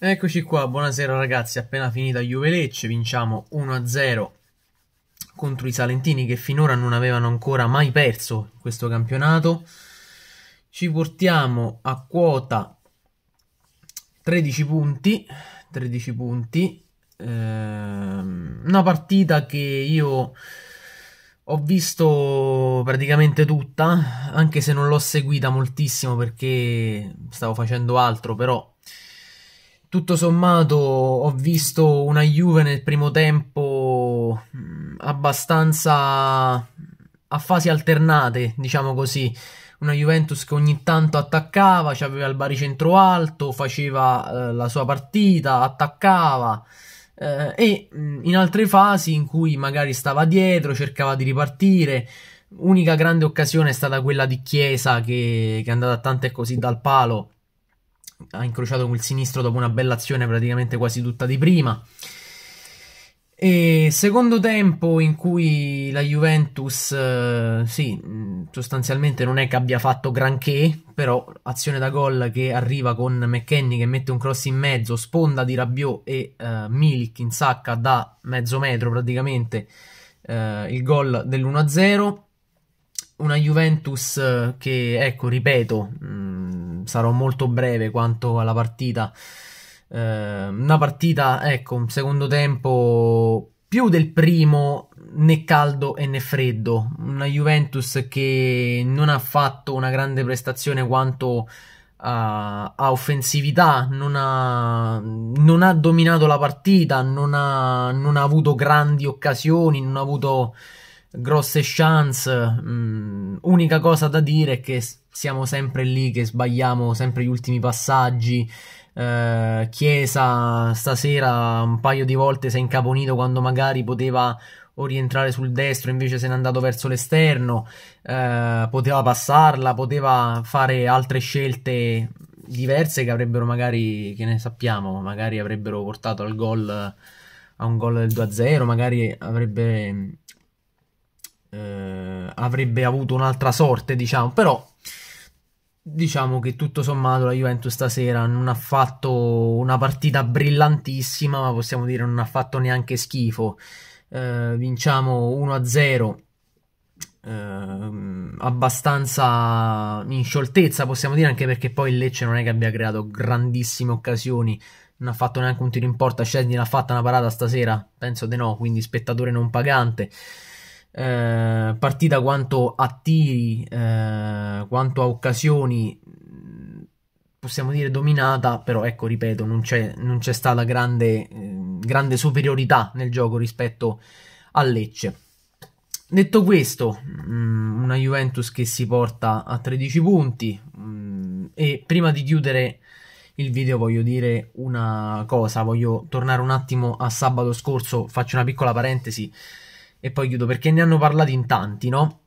Eccoci qua, buonasera ragazzi, appena finita Juve Lecce, vinciamo 1-0 contro i Salentini che finora non avevano ancora mai perso questo campionato. Ci portiamo a quota 13 punti, 13 punti, ehm, una partita che io ho visto praticamente tutta, anche se non l'ho seguita moltissimo perché stavo facendo altro, però tutto sommato ho visto una Juve nel primo tempo mm, abbastanza a fasi alternate, diciamo così. Una Juventus che ogni tanto attaccava, aveva il baricentro alto, faceva eh, la sua partita, attaccava. Eh, e mm, in altre fasi in cui magari stava dietro, cercava di ripartire. Unica grande occasione è stata quella di Chiesa che, che è andata tanto e così dal palo ha incrociato col sinistro dopo una bella azione praticamente quasi tutta di prima. E secondo tempo in cui la Juventus, eh, sì, sostanzialmente non è che abbia fatto granché, però azione da gol che arriva con McKenny che mette un cross in mezzo, sponda di Rabiot e eh, Milik in sacca da mezzo metro praticamente eh, il gol dell'1-0 una Juventus eh, che, ecco, ripeto, mh, mm, sarò molto breve quanto alla partita. Eh, una partita, ecco, un secondo tempo più del primo, né caldo e né freddo. Una Juventus che non ha fatto una grande prestazione quanto a, a offensività, non ha, non ha, dominato la partita, non ha, non ha avuto grandi occasioni, non ha avuto grosse chance. Mh, mm, unica cosa da dire è che siamo sempre lì, che sbagliamo sempre gli ultimi passaggi. Eh, Chiesa stasera un paio di volte si è incaponito quando magari poteva o rientrare sul destro, invece se n'è andato verso l'esterno, eh, poteva passarla, poteva fare altre scelte diverse che avrebbero magari, che ne sappiamo, magari avrebbero portato al gol, a un gol del 2-0, magari avrebbe eh, avrebbe avuto un'altra sorte, diciamo, però diciamo che tutto sommato la Juventus stasera non ha fatto una partita brillantissima, ma possiamo dire non ha fatto neanche schifo. Eh, vinciamo 1-0 eh, abbastanza in scioltezza, possiamo dire, anche perché poi il Lecce non è che abbia creato grandissime occasioni. Non ha fatto neanche un tiro in porta, Scendi l'ha fatta una parata stasera, penso di no, quindi spettatore non pagante. Eh, partita quanto a tiri, eh, quanto a occasioni, possiamo dire dominata, però ecco, ripeto, non c'è, non c'è stata grande, eh, grande superiorità nel gioco rispetto a Lecce. Detto questo, mm, una Juventus che si porta a 13 punti mm, e prima di chiudere il video voglio dire una cosa, voglio tornare un attimo a sabato scorso, faccio una piccola parentesi e poi chiudo perché ne hanno parlato in tanti, no?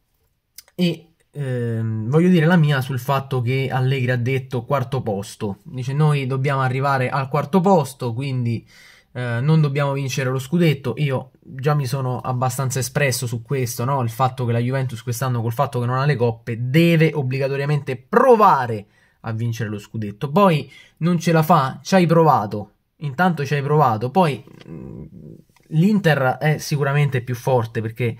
E ehm, voglio dire la mia sul fatto che Allegri ha detto quarto posto. Dice noi dobbiamo arrivare al quarto posto, quindi eh, non dobbiamo vincere lo scudetto. Io già mi sono abbastanza espresso su questo, no? Il fatto che la Juventus quest'anno col fatto che non ha le coppe deve obbligatoriamente provare a vincere lo scudetto. Poi non ce la fa, ci hai provato. Intanto ci hai provato, poi mh, mm, l'Inter è sicuramente più forte perché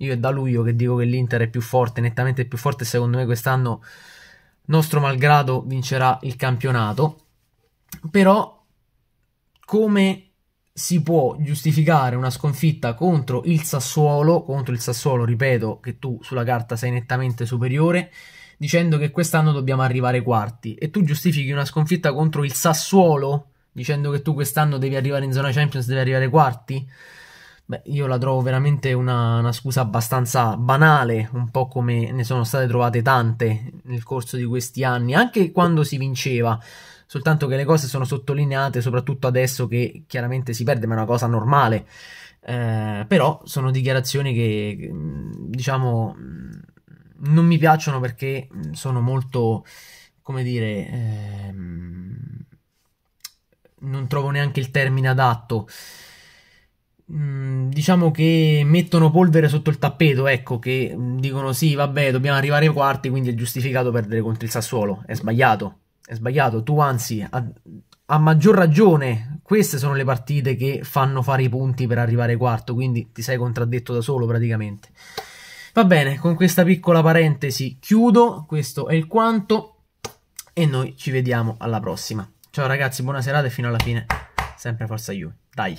io è da luglio che dico che l'Inter è più forte, nettamente più forte, secondo me quest'anno nostro malgrado vincerà il campionato, però come si può giustificare una sconfitta contro il Sassuolo, contro il Sassuolo, ripeto, che tu sulla carta sei nettamente superiore, dicendo che quest'anno dobbiamo arrivare quarti e tu giustifichi una sconfitta contro il Sassuolo dicendo che tu quest'anno devi arrivare in zona Champions, devi arrivare quarti? Beh, io la trovo veramente una, una, scusa abbastanza banale, un po' come ne sono state trovate tante nel corso di questi anni, anche quando si vinceva. Soltanto che le cose sono sottolineate, soprattutto adesso che chiaramente si perde, ma è una cosa normale. Eh, però sono dichiarazioni che, diciamo, non mi piacciono perché sono molto, come dire, ehm, non trovo neanche il termine adatto. Mm, diciamo che mettono polvere sotto il tappeto, ecco, che dicono sì, vabbè, dobbiamo arrivare ai quarti, quindi è giustificato perdere contro il Sassuolo. È sbagliato, è sbagliato. Tu anzi, a, a maggior ragione, queste sono le partite che fanno fare i punti per arrivare ai quarti, quindi ti sei contraddetto da solo praticamente. Va bene, con questa piccola parentesi chiudo, questo è il quanto e noi ci vediamo alla prossima. Ciao ragazzi, buona serata e fino alla fine. Sempre forza Juve. Dai.